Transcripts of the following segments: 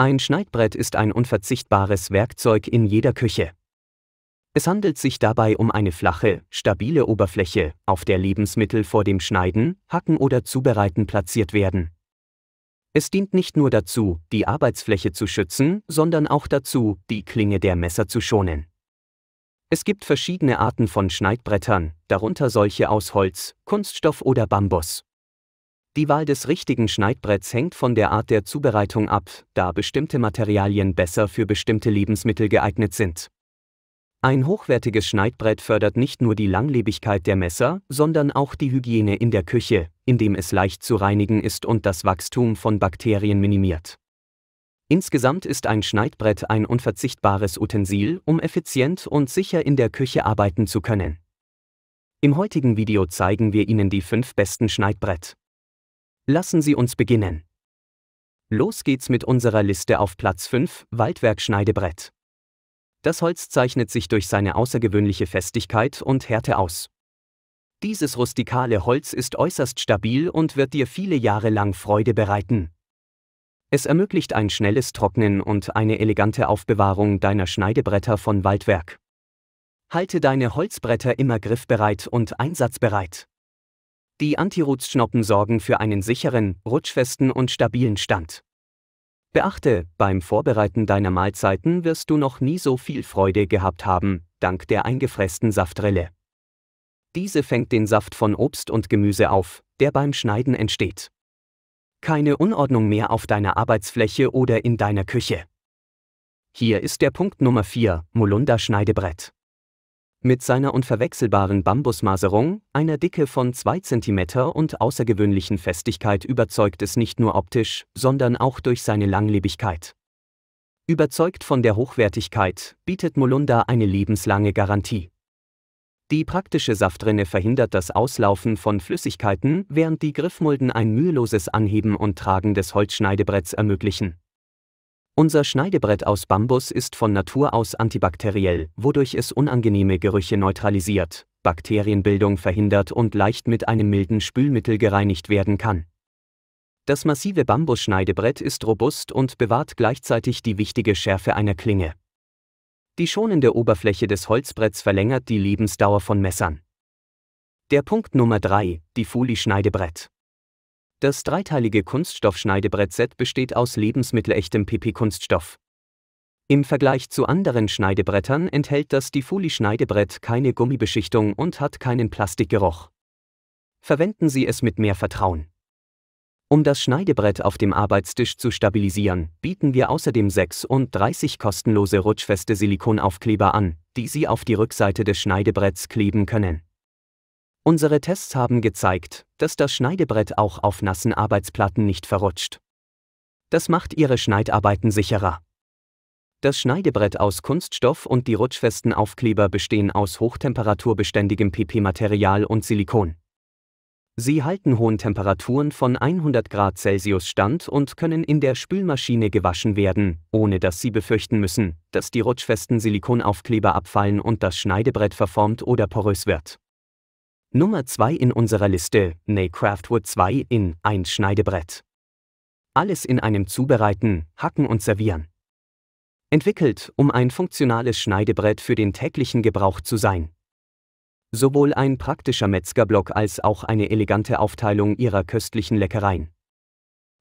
Ein Schneidbrett ist ein unverzichtbares Werkzeug in jeder Küche. Es handelt sich dabei um eine flache, stabile Oberfläche, auf der Lebensmittel vor dem Schneiden, Hacken oder Zubereiten platziert werden. Es dient nicht nur dazu, die Arbeitsfläche zu schützen, sondern auch dazu, die Klinge der Messer zu schonen. Es gibt verschiedene Arten von Schneidbrettern, darunter solche aus Holz, Kunststoff oder Bambus. Die Wahl des richtigen Schneidbretts hängt von der Art der Zubereitung ab, da bestimmte Materialien besser für bestimmte Lebensmittel geeignet sind. Ein hochwertiges Schneidbrett fördert nicht nur die Langlebigkeit der Messer, sondern auch die Hygiene in der Küche, indem es leicht zu reinigen ist und das Wachstum von Bakterien minimiert. Insgesamt ist ein Schneidbrett ein unverzichtbares Utensil, um effizient und sicher in der Küche arbeiten zu können. Im heutigen Video zeigen wir Ihnen die fünf besten Schneidbrett. Lassen Sie uns beginnen. Los geht's mit unserer Liste auf Platz 5, Waldwerkschneidebrett. Das Holz zeichnet sich durch seine außergewöhnliche Festigkeit und Härte aus. Dieses rustikale Holz ist äußerst stabil und wird dir viele Jahre lang Freude bereiten. Es ermöglicht ein schnelles Trocknen und eine elegante Aufbewahrung deiner Schneidebretter von Waldwerk. Halte deine Holzbretter immer griffbereit und einsatzbereit. Die Antirutschnoppen sorgen für einen sicheren, rutschfesten und stabilen Stand. Beachte, beim Vorbereiten deiner Mahlzeiten wirst du noch nie so viel Freude gehabt haben, dank der eingefressten Saftrille. Diese fängt den Saft von Obst und Gemüse auf, der beim Schneiden entsteht. Keine Unordnung mehr auf deiner Arbeitsfläche oder in deiner Küche. Hier ist der Punkt Nummer 4, Molunder Schneidebrett. Mit seiner unverwechselbaren Bambusmaserung, einer Dicke von 2 cm und außergewöhnlichen Festigkeit überzeugt es nicht nur optisch, sondern auch durch seine Langlebigkeit. Überzeugt von der Hochwertigkeit, bietet Molunda eine lebenslange Garantie. Die praktische Saftrinne verhindert das Auslaufen von Flüssigkeiten, während die Griffmulden ein müheloses Anheben und Tragen des Holzschneidebretts ermöglichen. Unser Schneidebrett aus Bambus ist von Natur aus antibakteriell, wodurch es unangenehme Gerüche neutralisiert, Bakterienbildung verhindert und leicht mit einem milden Spülmittel gereinigt werden kann. Das massive Bambusschneidebrett ist robust und bewahrt gleichzeitig die wichtige Schärfe einer Klinge. Die schonende Oberfläche des Holzbretts verlängert die Lebensdauer von Messern. Der Punkt Nummer 3, die fuli schneidebrett das dreiteilige Kunststoffschneidebrettset besteht aus lebensmittelechtem PP-Kunststoff. Im Vergleich zu anderen Schneidebrettern enthält das Diffuli-Schneidebrett keine Gummibeschichtung und hat keinen Plastikgeruch. Verwenden Sie es mit mehr Vertrauen. Um das Schneidebrett auf dem Arbeitstisch zu stabilisieren, bieten wir außerdem 36 kostenlose rutschfeste Silikonaufkleber an, die Sie auf die Rückseite des Schneidebretts kleben können. Unsere Tests haben gezeigt, dass das Schneidebrett auch auf nassen Arbeitsplatten nicht verrutscht. Das macht Ihre Schneidarbeiten sicherer. Das Schneidebrett aus Kunststoff und die rutschfesten Aufkleber bestehen aus hochtemperaturbeständigem PP-Material und Silikon. Sie halten hohen Temperaturen von 100 Grad Celsius stand und können in der Spülmaschine gewaschen werden, ohne dass Sie befürchten müssen, dass die rutschfesten Silikonaufkleber abfallen und das Schneidebrett verformt oder porös wird. Nummer 2 in unserer Liste, Naycraftwood 2 in ein Schneidebrett. Alles in einem zubereiten, hacken und servieren. Entwickelt, um ein funktionales Schneidebrett für den täglichen Gebrauch zu sein. Sowohl ein praktischer Metzgerblock als auch eine elegante Aufteilung ihrer köstlichen Leckereien.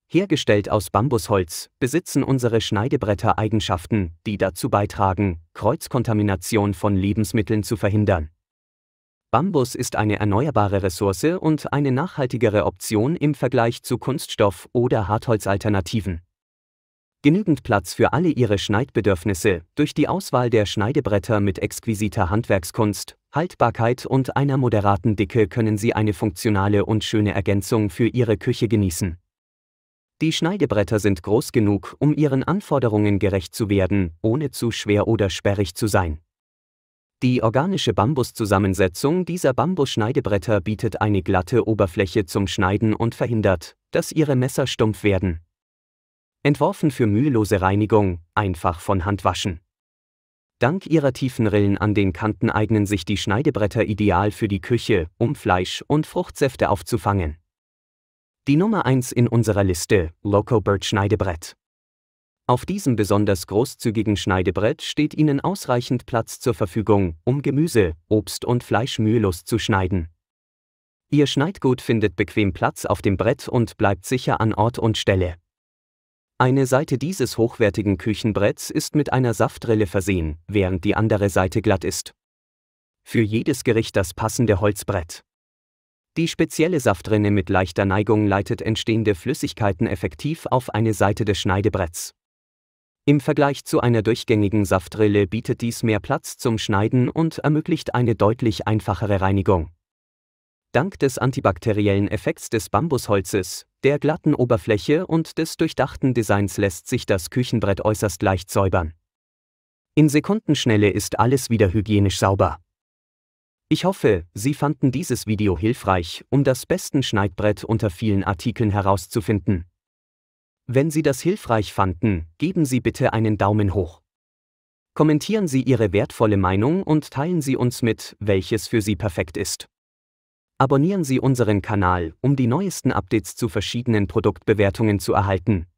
Hergestellt aus Bambusholz, besitzen unsere Schneidebretter Eigenschaften, die dazu beitragen, Kreuzkontamination von Lebensmitteln zu verhindern. Bambus ist eine erneuerbare Ressource und eine nachhaltigere Option im Vergleich zu Kunststoff- oder Hartholzalternativen. Genügend Platz für alle ihre Schneidbedürfnisse, durch die Auswahl der Schneidebretter mit exquisiter Handwerkskunst, Haltbarkeit und einer moderaten Dicke können sie eine funktionale und schöne Ergänzung für ihre Küche genießen. Die Schneidebretter sind groß genug, um ihren Anforderungen gerecht zu werden, ohne zu schwer oder sperrig zu sein. Die organische Bambuszusammensetzung dieser Bambusschneidebretter bietet eine glatte Oberfläche zum Schneiden und verhindert, dass ihre Messer stumpf werden. Entworfen für mühelose Reinigung, einfach von Hand waschen. Dank ihrer tiefen Rillen an den Kanten eignen sich die Schneidebretter ideal für die Küche, um Fleisch und Fruchtsäfte aufzufangen. Die Nummer 1 in unserer Liste, Loco Bird Schneidebrett. Auf diesem besonders großzügigen Schneidebrett steht Ihnen ausreichend Platz zur Verfügung, um Gemüse, Obst und Fleisch mühelos zu schneiden. Ihr Schneidgut findet bequem Platz auf dem Brett und bleibt sicher an Ort und Stelle. Eine Seite dieses hochwertigen Küchenbretts ist mit einer Saftrille versehen, während die andere Seite glatt ist. Für jedes Gericht das passende Holzbrett. Die spezielle Saftrinne mit leichter Neigung leitet entstehende Flüssigkeiten effektiv auf eine Seite des Schneidebretts. Im Vergleich zu einer durchgängigen Saftrille bietet dies mehr Platz zum Schneiden und ermöglicht eine deutlich einfachere Reinigung. Dank des antibakteriellen Effekts des Bambusholzes, der glatten Oberfläche und des durchdachten Designs lässt sich das Küchenbrett äußerst leicht säubern. In Sekundenschnelle ist alles wieder hygienisch sauber. Ich hoffe, Sie fanden dieses Video hilfreich, um das besten Schneidbrett unter vielen Artikeln herauszufinden. Wenn Sie das hilfreich fanden, geben Sie bitte einen Daumen hoch. Kommentieren Sie Ihre wertvolle Meinung und teilen Sie uns mit, welches für Sie perfekt ist. Abonnieren Sie unseren Kanal, um die neuesten Updates zu verschiedenen Produktbewertungen zu erhalten.